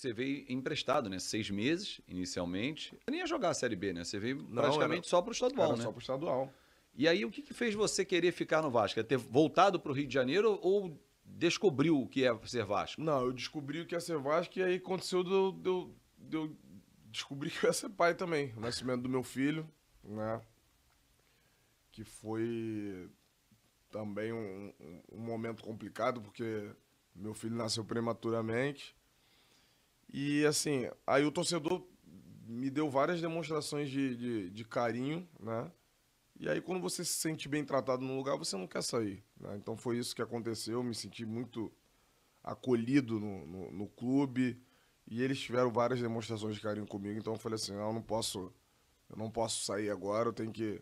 você veio emprestado, né? Seis meses, inicialmente. Você nem ia jogar a Série B, né? Você veio Não, praticamente era, só para o estadual, era né? só para o estadual. E aí, o que, que fez você querer ficar no Vasco? É ter voltado para o Rio de Janeiro ou descobriu o que é ser Vasco? Não, eu descobri o que é ser Vasco e aí aconteceu de eu, de eu, de eu descobrir que eu ia ser pai também. O nascimento do meu filho, né? Que foi também um, um, um momento complicado, porque meu filho nasceu prematuramente. E assim, aí o torcedor me deu várias demonstrações de, de, de carinho, né? E aí quando você se sente bem tratado num lugar, você não quer sair. Né? Então foi isso que aconteceu, eu me senti muito acolhido no, no, no clube. E eles tiveram várias demonstrações de carinho comigo, então eu falei assim, não, ah, eu não posso, eu não posso sair agora, eu tenho que,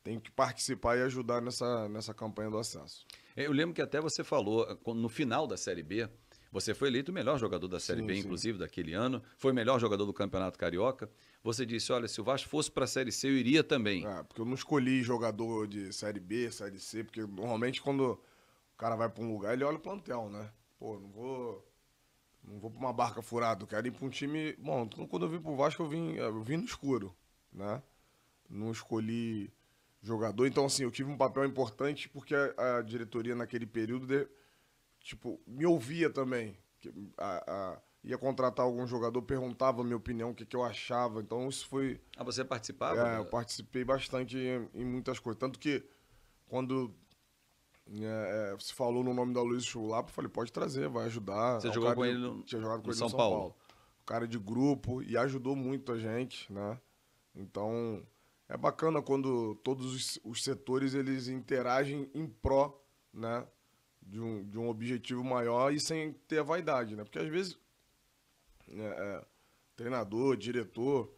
tenho que participar e ajudar nessa, nessa campanha do acesso. É, eu lembro que até você falou, no final da Série B, você foi eleito o melhor jogador da Série sim, B, sim. inclusive, daquele ano. Foi o melhor jogador do Campeonato Carioca. Você disse, olha, se o Vasco fosse para a Série C, eu iria também. É, porque eu não escolhi jogador de Série B, Série C, porque normalmente quando o cara vai para um lugar, ele olha o plantel, né? Pô, não vou... Não vou pra uma barca furada, quero ir pra um time... Bom, então, quando eu vim pro Vasco, eu vim, eu vim no escuro, né? Não escolhi jogador. Então, assim, eu tive um papel importante porque a, a diretoria naquele período de, tipo, me ouvia também. A, a, ia contratar algum jogador, perguntava a minha opinião, o que, que eu achava. Então isso foi. Ah, você participava? É, né? eu participei bastante em, em muitas coisas. Tanto que quando é, é, se falou no nome da Luiz Chulapa, eu falei, pode trazer, vai ajudar. Você é jogou com ele no, tinha jogado com ele São, São Paulo. Paulo. O cara de grupo e ajudou muito a gente, né? Então, é bacana quando todos os setores eles interagem em pró, né? de um, de um objetivo maior e sem ter a vaidade, né? Porque às vezes né, é, treinador, diretor,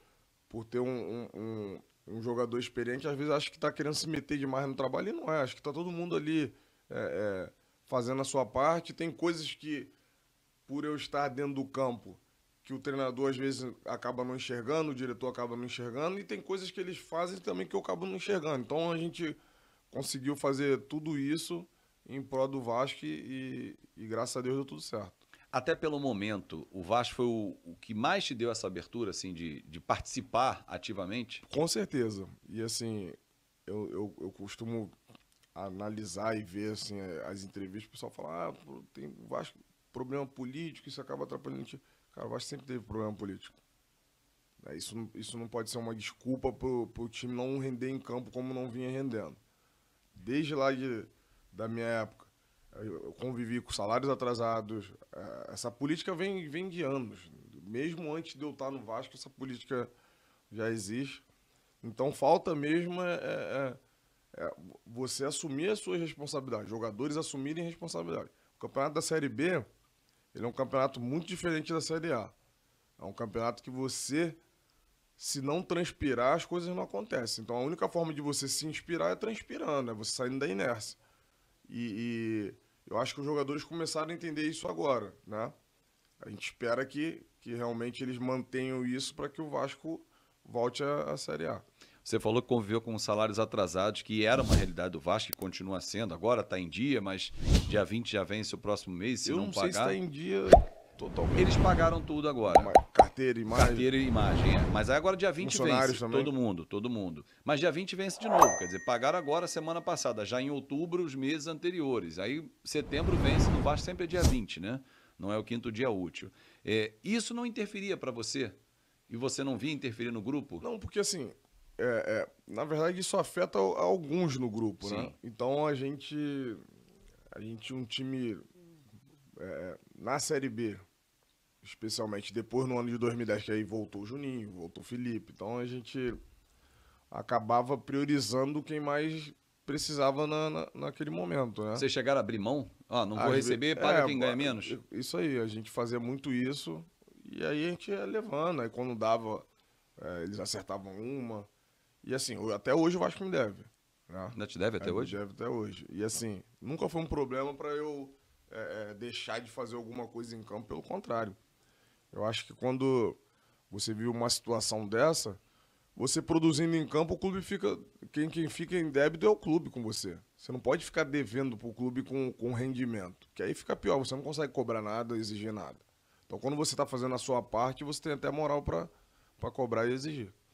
por ter um, um, um, um, jogador experiente, às vezes acha que está querendo se meter demais no trabalho e não é. Acho que está todo mundo ali é, é, fazendo a sua parte. Tem coisas que, por eu estar dentro do campo, que o treinador às vezes acaba não enxergando, o diretor acaba não enxergando, e tem coisas que eles fazem também que eu acabo não enxergando. Então a gente conseguiu fazer tudo isso em prol do Vasco e, e, graças a Deus deu tudo certo. Até pelo momento, o Vasco foi o, o que mais te deu essa abertura, assim, de, de participar ativamente? Com certeza. E assim, eu, eu, eu costumo analisar e ver assim, as entrevistas, o pessoal fala, ah, tem Vasco, problema político, isso acaba atrapalhando. Cara, o Vasco sempre teve problema político. É, isso, isso não pode ser uma desculpa para o time não render em campo como não vinha rendendo. Desde lá de da minha época. Eu convivi com salários atrasados. É, essa política vem, vem de anos. Mesmo antes de eu estar no Vasco, essa política já existe. Então falta mesmo é, é, é, é você assumir as suas responsabilidades, jogadores assumirem responsabilidade. O campeonato da Série B ele é um campeonato muito diferente da Série A. É um campeonato que você, se não transpirar, as coisas não acontecem. Então a única forma de você se inspirar é transpirando, é você saindo da inércia. E, e, eu acho que os jogadores começaram a entender isso agora, né? A gente espera que, que realmente eles mantenham isso para que o Vasco volte à Série A. Você falou que conviveu com salários atrasados, que era uma realidade do Vasco e continua sendo. Agora está em dia, mas dia 20 já vence o próximo mês, se eu não, não pagar... Eu não sei se está em dia Totalmente. Eles pagaram tudo agora. Carteira, imagem. Carteira e imagem, é. Mas aí agora dia 20 vence. Também. Todo mundo, todo mundo. Mas dia 20 vence de novo. Quer dizer, pagaram agora semana passada, já em outubro, os meses anteriores. Aí setembro vence, no baixo sempre é dia 20, né? Não é o quinto dia útil. É, isso não interferia para você? E você não via interferir no grupo? Não, porque assim, é, é, na verdade isso afeta alguns no grupo, né? Sim. né? Então a gente. A gente, um time é, na Série B, especialmente depois no ano de 2010, que aí voltou o Juninho, voltou o Felipe. Então a gente acabava priorizando quem mais precisava na, na, naquele momento. Né? Vocês chegaram a abrir mão? Ah, não vou receber, vezes, paga é, quem ganha menos? É, isso aí, a gente fazia muito isso e aí a gente ia levando. Aí quando dava, é, eles acertavam uma. E assim, até hoje eu acho que me deve. Né? Ainda te deve até é, hoje? Deve até hoje. E assim, nunca foi um problema para eu é, é, deixar de fazer alguma coisa em campo, pelo contrário. Eu acho que quando você viu uma situação dessa, você produzindo em campo, o clube fica. Quem, quem fica em débito é o clube com você. Você não pode ficar devendo para o clube com, com rendimento, que aí fica pior, você não consegue cobrar nada, exigir nada. Então, quando você está fazendo a sua parte, você tem até moral para cobrar e exigir.